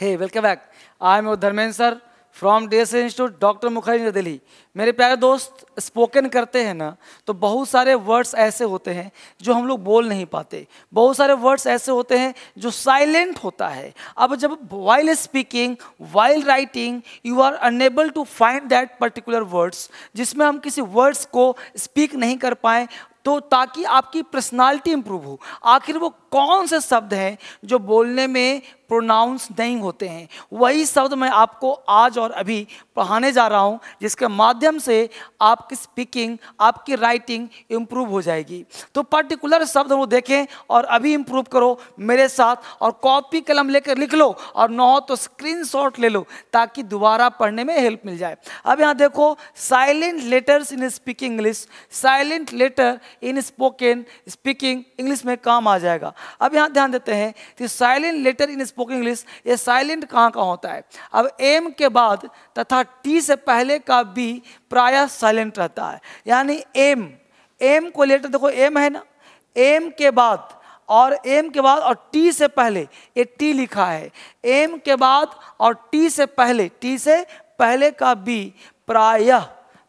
hey welcome back I am Dharmendra sir from D S institute doctor Mukherjee Delhi मेरे प्यारे दोस्त spoken करते हैं ना तो बहुत सारे वर्ड्स ऐसे होते हैं जो हम लोग बोल नहीं पाते बहुत सारे वर्ड्स ऐसे होते हैं जो साइलेंट होता है अब जब while speaking while writing you are unable to find that particular words जिसमें हम किसी वर्ड्स को स्पीक नहीं कर पाए तो ताकि आपकी पर्सनालिटी इम्प्रूव हो आखिर वो कौन से शब्द हैं जो बोलने में प्रोनाउंस नहीं होते हैं वही शब्द मैं आपको आज और अभी पढ़ाने जा रहा हूँ जिसके माध्यम से आपकी स्पीकिंग आपकी राइटिंग इम्प्रूव हो जाएगी तो पर्टिकुलर शब्द वो देखें और अभी इम्प्रूव करो मेरे साथ और कॉपी कलम लेकर लिख लो और न हो तो स्क्रीन ले लो ताकि दोबारा पढ़ने में हेल्प मिल जाए अब यहाँ देखो silent letters in speaking English silent letter in spoken speaking English में काम आ जाएगा अब यहाँ ध्यान देते हैं कि silent letter in spoken spoken English ये साइलेंट कहाँ का होता है अब एम के बाद तथा टी से पहले का बी प्रायः साइलेंट रहता है यानी एम एम को लेटर देखो एम है ना एम के बाद और एम के बाद और टी से पहले ये टी लिखा है एम के बाद और टी से पहले टी से पहले का बी प्रायः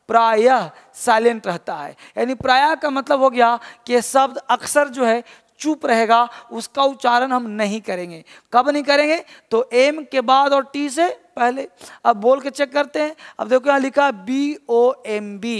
प्रायः साइलेंट रहता है यानी प्रायः का मतलब हो गया कि शब्द अक्सर जो है चुप रहेगा उसका उच्चारण हम नहीं करेंगे कब नहीं करेंगे तो एम के बाद और टी से पहले अब बोल के चेक करते हैं अब देखो यहाँ लिखा बी ओ एम बी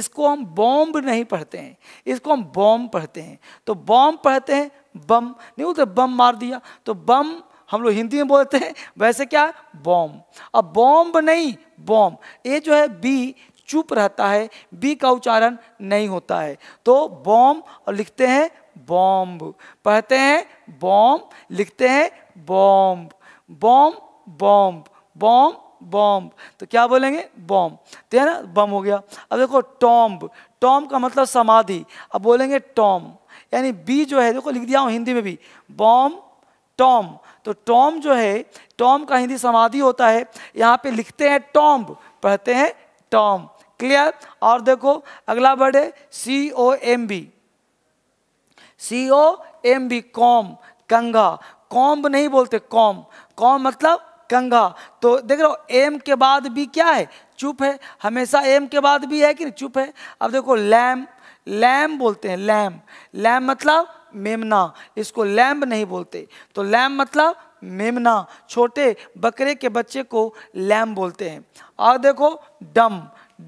इसको हम बॉम्ब नहीं पढ़ते हैं इसको हम बॉम्ब पढ़ते हैं तो बॉम्ब पढ़ते हैं बम नहीं बोलते बम मार दिया तो बम हम लोग हिंदी में बोलते हैं वैसे क्या है बॉम्ब अब बॉम्ब नहीं बॉम्ब ये जो है बी चुप रहता है बी का उच्चारण नहीं होता है तो बॉम्ब और लिखते हैं बॉम्ब पढ़ते हैं बॉम्ब लिखते हैं bomb bomb bomb bomb bomb तो क्या बोलेंगे बॉम्ब तो है ना बम हो गया अब देखो टॉम्ब टॉम का मतलब समाधि अब बोलेंगे टॉम यानी बी जो है देखो लिख दिया हूँ हिंदी में भी बॉम्ब टॉम तो टॉम जो है टॉम का हिंदी समाधि होता है यहाँ पे लिखते हैं टॉम्ब पढ़ते हैं टॉम क्लियर और देखो अगला वर्ड है C O M B C O M B comb कंगा कॉम्ब नहीं बोलते कॉम कॉम मतलब कंगा तो देख रहे हो एम के बाद भी क्या है चुप है हमेशा एम के बाद भी है कि नहीं चुप है अब देखो लैम लैम बोलते हैं लैम लैम मतलब मेमना इसको लैम्ब नहीं बोलते तो लैम मतलब मेमना छोटे बकरे के बच्चे को लैम बोलते हैं और देखो डम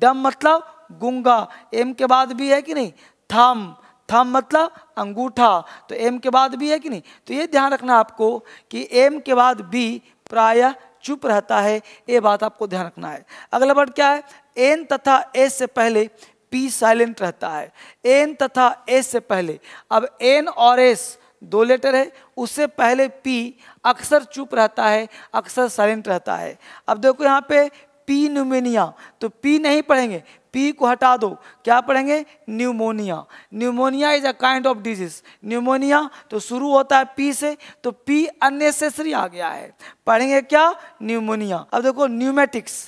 डम मतलब गुंगा एम के बाद भी है कि नहीं थम थम मतलब अंगूठा तो एम के बाद भी है कि नहीं तो ये ध्यान रखना आपको कि एम के बाद बी प्राय चुप रहता है ये बात आपको ध्यान रखना है अगला वर्ड क्या है एन तथा एस से पहले पी साइलेंट रहता है एन तथा एस से पहले अब एन और एस दो लेटर है उससे पहले पी अक्सर चुप रहता है अक्सर साइलेंट रहता है अब देखो यहाँ पे पी न्यूमेनिया तो पी नहीं पढ़ेंगे पी को हटा दो क्या पढ़ेंगे pneumonia pneumonia is a kind of disease pneumonia तो शुरू होता है पी से तो पी अननेसेसरी आ गया है पढ़ेंगे क्या न्यूमोनिया अब देखो न्यूमेटिक्स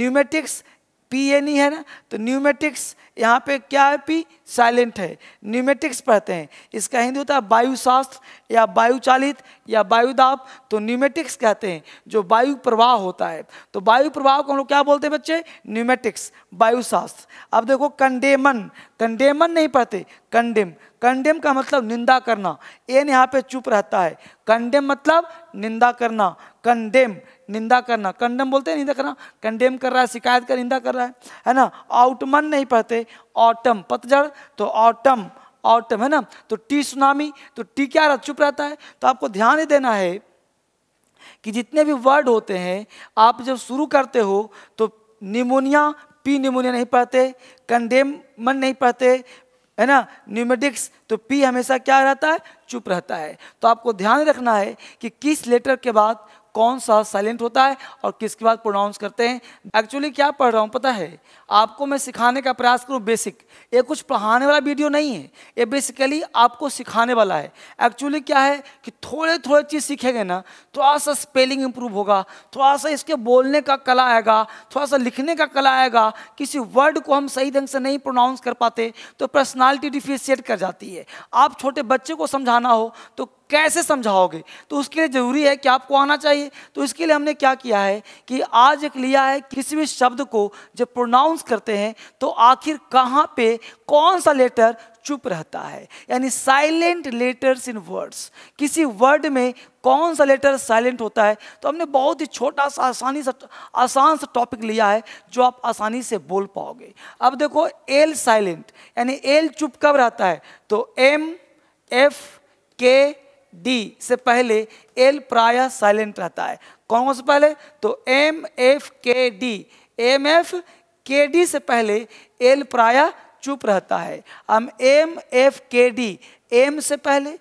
न्यूमेटिक्स पी ए नहीं है ना तो न्यूमेटिक्स यहाँ पे क्या है पी साइलेंट है न्यूमेटिक्स पढ़ते हैं इसका हिंदी होता है वायुशास्त्र या वायु चालित या वायुदाप तो न्यूमेटिक्स कहते हैं जो वायु प्रवाह होता है तो वायु प्रवाह को हम लोग क्या बोलते हैं बच्चे न्यूमेटिक्स वायुशास्त्र अब देखो कंडेमन कंडेमन नहीं पढ़ते कंडेम कंडेम का मतलब निंदा करना एन यहाँ पे चुप रहता है कंडेम मतलब निंदा करना कंडेम निंदा करना कंडेम बोलते हैं निंदा करना कंडेम कर रहा है शिकायत कर निंदा कर रहा है है ना आउटमन नहीं पढ़ते ऑटम पतझड़ तो ऑटम ऑटम है ना तो टी सुनामी तो टी क्या रहा चुप रहता है तो आपको ध्यान ही देना है कि जितने भी वर्ड होते हैं आप जब शुरू करते हो तो निमोनिया पी निमोनिया नहीं पढ़ते कंडेम मन नहीं पढ़ते है ना न्यूमेटिक्स तो पी हमेशा क्या रहता है चुप रहता है तो आपको ध्यान रखना है कि किस लेटर के बाद कौन सा साइलेंट होता है और किसके बाद प्रोनाउंस करते हैं एक्चुअली क्या पढ़ रहा हूँ पता है आपको मैं सिखाने का प्रयास करूँ बेसिक ये कुछ पढ़ाने वाला वीडियो नहीं है ये बेसिकली आपको सिखाने वाला है एक्चुअली क्या है कि थोड़े थोड़े चीज़ सीखेंगे ना थोड़ा सा स्पेलिंग इंप्रूव होगा थोड़ा सा इसके बोलने का कला आएगा थोड़ा सा लिखने का कला आएगा किसी वर्ड को हम सही ढंग से नहीं प्रोनाउंस कर पाते तो पर्सनैलिटी डिफिशिएट कर जाती है आप छोटे बच्चे को समझाना हो तो कैसे समझाओगे तो उसके लिए ज़रूरी है कि आपको आना चाहिए तो इसके लिए हमने क्या किया है कि आज एक लिया है किसी भी शब्द को जब प्रोनाउंस करते हैं तो आखिर कहाँ पे कौन सा लेटर चुप रहता है यानी साइलेंट लेटर्स इन वर्ड्स किसी वर्ड में कौन सा लेटर साइलेंट होता है तो हमने बहुत ही छोटा सा आसानी सा आसान सा टॉपिक लिया है जो आप आसानी से बोल पाओगे अब देखो एल साइलेंट यानी एल चुप कब रहता है तो एम एफ के डी से पहले एल प्रायः साइलेंट रहता है कौन कौन से पहले तो M F K D M F K D से पहले एल प्रायः चुप रहता है हम M F K D M से पहले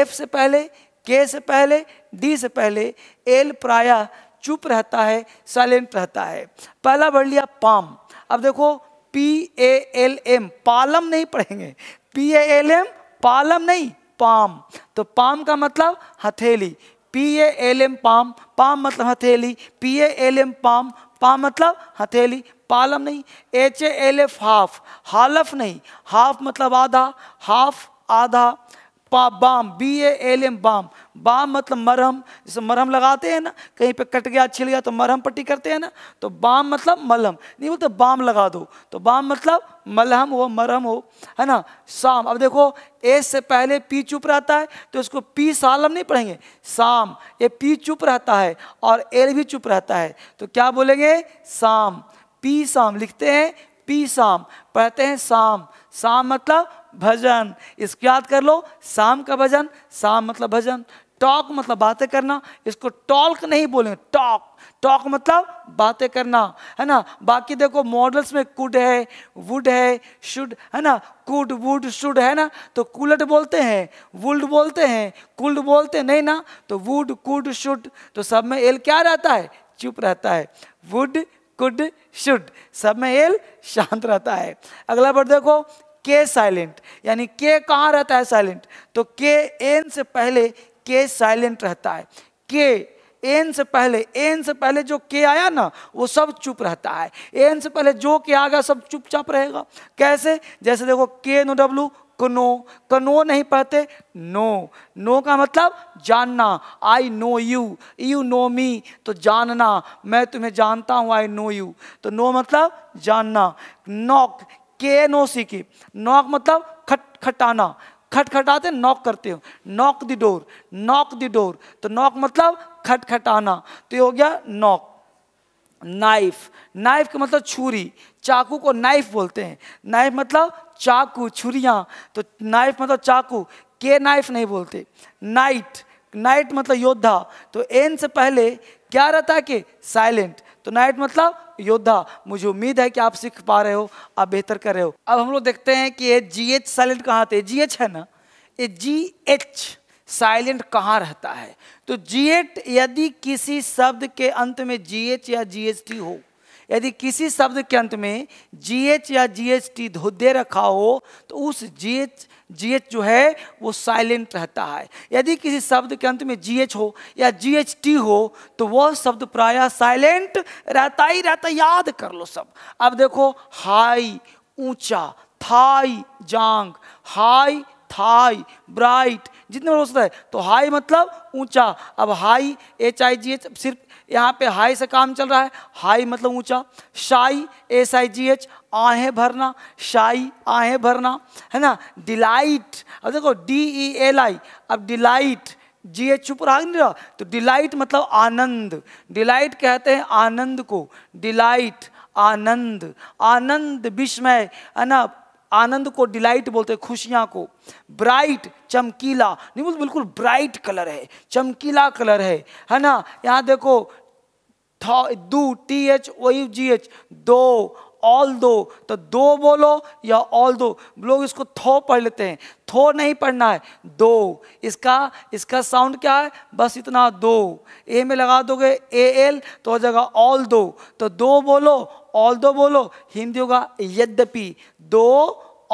एफ से पहले के से पहले डी से पहले एल प्रायः चुप रहता है साइलेंट रहता है पहला बढ़ लिया पाम अब देखो पी ए एल एम पालम नहीं पढ़ेंगे पी ए एल एम पालम नहीं पाम तो पाम का मतलब हथेली P A L M palm palm मतलब हथेली P A L M palm palm मतलब हथेली पालम नहीं H A L F half हालफ नहीं हाफ मतलब आधा हाफ आधा पा balm B A L M balm balm मतलब मरहम जैसे मरहम लगाते हैं ना कहीं पे कट गया छिल गया तो मरहम पट्टी करते हैं ना तो बाम मतलब मलहम नहीं बोलते बाम लगा दो तो बाम मतलब मलहम हो मरहम हो है ना शाम अब देखो ए से पहले पी चुप रहता है तो इसको पी सालम नहीं पढ़ेंगे शाम ये पी चुप रहता है और एल भी चुप रहता है तो क्या बोलेंगे शाम पी शाम लिखते हैं पी शाम पढ़ते हैं शाम शाम मतलब भजन इसको याद कर लो शाम का भजन शाम मतलब भजन टॉक मतलब बातें करना इसको टॉक नहीं बोलेंगे टॉक टॉक मतलब बातें करना है ना बाकी देखो मॉडल्स में कुड है वुड है शुड है ना कुड वुड शुड है ना तो कुलट बोलते हैं वुल्ड बोलते हैं कुल्ड बोलते हैं नहीं ना तो वुड कुड शुड तो सब में एल क्या रहता है चुप रहता है वुड कुड शुड सब में एल शांत रहता है अगला बार देखो के साइलेंट यानी के कहाँ रहता है साइलेंट तो के एन से पहले के साइलेंट रहता है के एन से पहले एन से पहले जो के आया ना वो सब चुप रहता है एन से पहले जो के आ गया सब चुपचाप रहेगा कैसे जैसे देखो के नो डब्लू कनो कनो नहीं पढ़ते नो नो का मतलब जानना I know you you know me तो जानना मैं तुम्हें जानता हूँ आई नो यू तो नो मतलब जानना नॉक के एन ओ सी की नॉक मतलब खट खटाना खटखटाते नॉक करते हो knock the door knock the door तो नॉक मतलब खटखटाना तो ये हो गया नॉक नाइफ नाइफ का मतलब छुरी चाकू को नाइफ बोलते हैं नाइफ मतलब चाकू छुरियाँ तो नाइफ मतलब चाकू के नाइफ नहीं बोलते नाइट नाइट मतलब योद्धा तो एन से पहले क्या रहता है कि साइलेंट तो नाइट मतलब योद्धा मुझे उम्मीद है कि आप सीख पा रहे हो आप बेहतर कर रहे हो अब हम लोग देखते हैं कि ये जी एच साइलेंट कहाँ थे जी एच है ना ये जी एच साइलेंट कहाँ रहता है तो जी एट यदि किसी शब्द के अंत में जी एच या जी एच टी हो यदि किसी शब्द के अंत में जी एच या जी एच टी दे रखा हो तो उस जी एच जी एच जो है वो साइलेंट रहता है यदि किसी शब्द के अंत में जी एच हो या जी एच टी हो तो वह शब्द प्रायः साइलेंट रहता ही रहता याद कर लो सब अब देखो हाई ऊंचा थाई जांग हाई थाई ब्राइट जितने बार हो सकता है तो हाई मतलब ऊंचा अब high H I G H सिर्फ यहाँ पे हाई से काम चल रहा है हाई मतलब ऊंचा शाई एस आई जी एच आहें भरना शाई आहें भरना है ना डिलाइट अब देखो डी ई एल आई अब डिलाइट जी एच ऊपर आ नहीं रहा तो डिलाइट मतलब आनंद डिलाइट कहते हैं आनंद को डिलाइट आनंद आनंद विस्मय है ना आनंद को डिलाइट बोलते हैं खुशियाँ को ब्राइट चमकीला नहीं बिल्कुल ब्राइट कलर है चमकीला कलर है है ना यहाँ देखो though T H O U G H though although तो दो बोलो या ऑल दो लोग इसको थो पढ़ लेते हैं थो नहीं पढ़ना है दो इसका इसका साउंड क्या है बस इतना दो ए में लगा दोगे ए एल तो हो जाएगा ऑल दो तो दो बोलो ऑल दो बोलो हिंदी होगा यद्यपि दो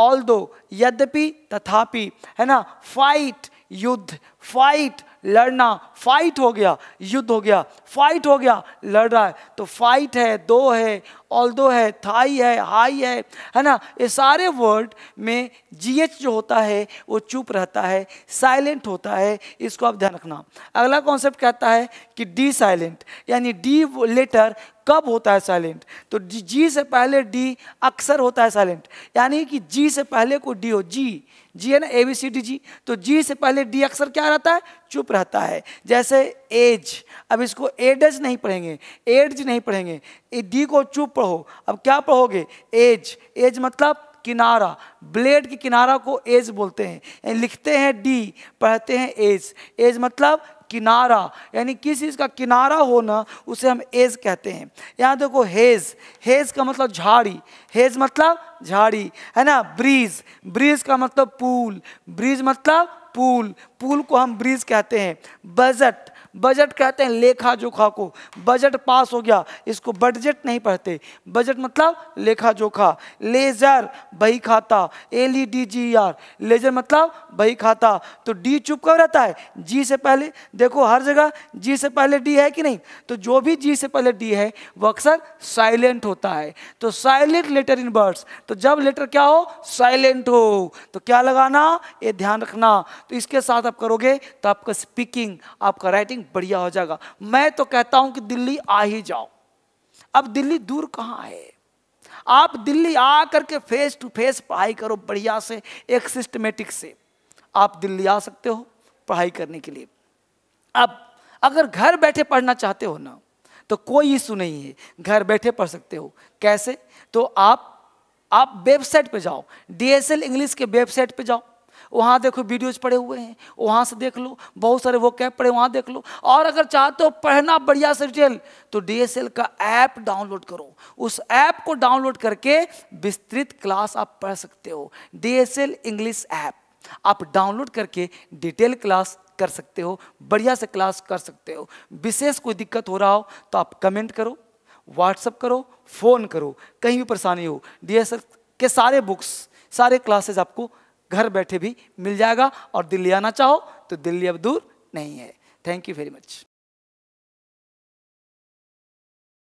ऑल दो यद्यपि तथापि है ना फाइट युद्ध फाइट लड़ना फाइट हो गया युद्ध हो गया फाइट हो गया लड़ रहा है तो फाइट है दो है ऑल दो है थाई है हाई है है ना ये सारे वर्ड में जी एच जो होता है वो चुप रहता है साइलेंट होता है इसको आप ध्यान रखना अगला कॉन्सेप्ट कहता है कि डी साइलेंट यानी डी लेटर कब होता है साइलेंट तो जी से पहले डी अक्सर होता है साइलेंट यानी कि जी से पहले को डी हो जी जी है ना A B C D G तो जी से पहले डी अक्सर क्या रहता है चुप रहता है जैसे एज अब इसको एडज नहीं पढ़ेंगे एड्ज नहीं पढ़ेंगे डी को चुप पढ़ो अब क्या पढ़ोगे एज एज मतलब किनारा ब्लेड के किनारा को एज बोलते हैं लिखते हैं डी पढ़ते हैं एज एज मतलब किनारा यानी किस चीज़ का किनारा होना उसे हम एज कहते हैं यहाँ देखो हेज हेज का मतलब झाड़ी हेज मतलब झाड़ी है ना ब्रिज ब्रिज का मतलब पूल ब्रिज मतलब पूल पूल को हम ब्रिज कहते हैं बजट बजट कहते हैं लेखा जोखा को बजट पास हो गया इसको बजट नहीं पढ़ते बजट मतलब लेखा जोखा लेजर बही खाता L E D G R ledger मतलब बही खाता तो डी चुप कब रहता है जी से पहले देखो हर जगह जी से पहले डी है कि नहीं तो जो भी जी से पहले डी है वह अक्सर साइलेंट होता है तो साइलेंट लेटर इन वर्ड्स तो जब लेटर क्या हो साइलेंट हो तो क्या लगाना ये ध्यान रखना तो इसके साथ आप करोगे तो आपका स्पीकिंग आपका राइटिंग बढ़िया हो जाएगा मैं तो कहता हूं कि दिल्ली आ ही जाओ अब दिल्ली दूर कहाँ है आप दिल्ली आ करके फेस टू फेस पढ़ाई करो बढ़िया से एक सिस्टमेटिक से आप दिल्ली आ सकते हो पढ़ाई करने के लिए अब अगर घर बैठे पढ़ना चाहते हो ना तो कोई इशू नहीं है घर बैठे पढ़ सकते हो कैसे तो आप आप वेबसाइट पे जाओ डीएसएल इंग्लिश के वेबसाइट पे जाओ वहाँ देखो वीडियोज पड़े हुए हैं वहाँ से देख लो बहुत सारे वो कैप पड़े वहाँ देख लो और अगर चाहते हो पढ़ना बढ़िया से डिटेल तो डी का ऐप डाउनलोड करो उस ऐप को डाउनलोड करके विस्तृत क्लास आप पढ़ सकते हो डी इंग्लिश ऐप आप डाउनलोड करके डिटेल क्लास कर सकते हो बढ़िया से क्लास कर सकते हो विशेष कोई दिक्कत हो रहा हो तो आप कमेंट करो व्हाट्सअप करो फ़ोन करो कहीं भी परेशानी हो डी के सारे बुक्स सारे क्लासेस आपको घर बैठे भी मिल जाएगा और दिल्ली आना चाहो तो दिल्ली अब दूर नहीं है थैंक यू वेरी मच